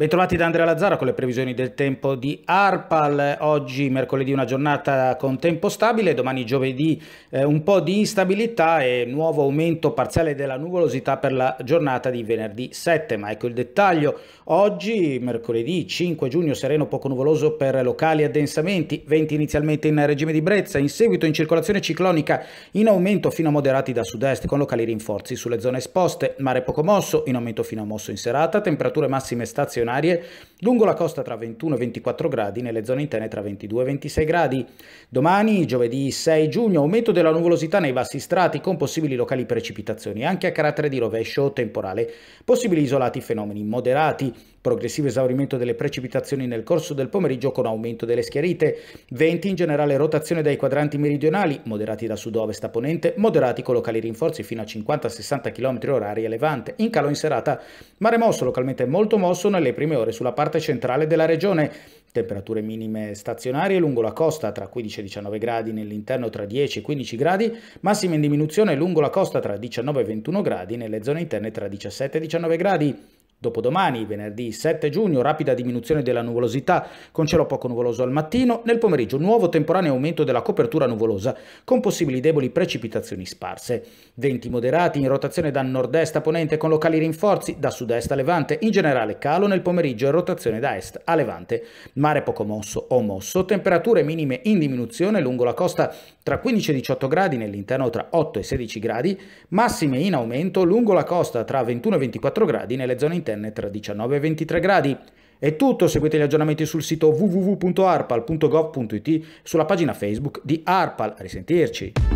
Bentrovati da Andrea Lazzaro con le previsioni del tempo di Arpal. Oggi mercoledì una giornata con tempo stabile, domani giovedì eh, un po' di instabilità e nuovo aumento parziale della nuvolosità per la giornata di venerdì 7. Ma ecco il dettaglio. Oggi mercoledì 5 giugno sereno poco nuvoloso per locali addensamenti, venti inizialmente in regime di brezza, in seguito in circolazione ciclonica in aumento fino a moderati da sud-est con locali rinforzi sulle zone esposte, mare poco mosso in aumento fino a mosso in serata, temperature massime stazionali stazionarie lungo la costa tra 21 e 24 gradi, nelle zone interne tra 22 e 26 gradi. Domani, giovedì 6 giugno, aumento della nuvolosità nei bassi strati con possibili locali precipitazioni, anche a carattere di rovescio o temporale, possibili isolati fenomeni moderati, progressivo esaurimento delle precipitazioni nel corso del pomeriggio con aumento delle schiarite, venti in generale rotazione dai quadranti meridionali, moderati da sud-ovest a ponente, moderati con locali rinforzi fino a 50-60 km orari a levante, in calo in serata, mare mosso localmente molto mosso nelle prime ore sulla parte centrale della regione. Temperature minime stazionarie lungo la costa tra 15 e 19 gradi, nell'interno tra 10 e 15 gradi, massime in diminuzione lungo la costa tra 19 e 21 gradi, nelle zone interne tra 17 e 19 gradi. Dopodomani, venerdì 7 giugno, rapida diminuzione della nuvolosità con cielo poco nuvoloso al mattino, nel pomeriggio nuovo temporaneo aumento della copertura nuvolosa con possibili deboli precipitazioni sparse. Venti moderati in rotazione da nord-est a ponente con locali rinforzi da sud-est a levante, in generale calo nel pomeriggio e rotazione da est a levante. Mare poco mosso o mosso, temperature minime in diminuzione lungo la costa tra 15 e 18 gradi, nell'interno tra 8 e 16 gradi, massime in aumento lungo la costa tra 21 e 24 gradi nelle zone interne antenne tra 19 e 23 gradi. È tutto, seguite gli aggiornamenti sul sito www.arpal.gov.it sulla pagina Facebook di Arpal. A risentirci!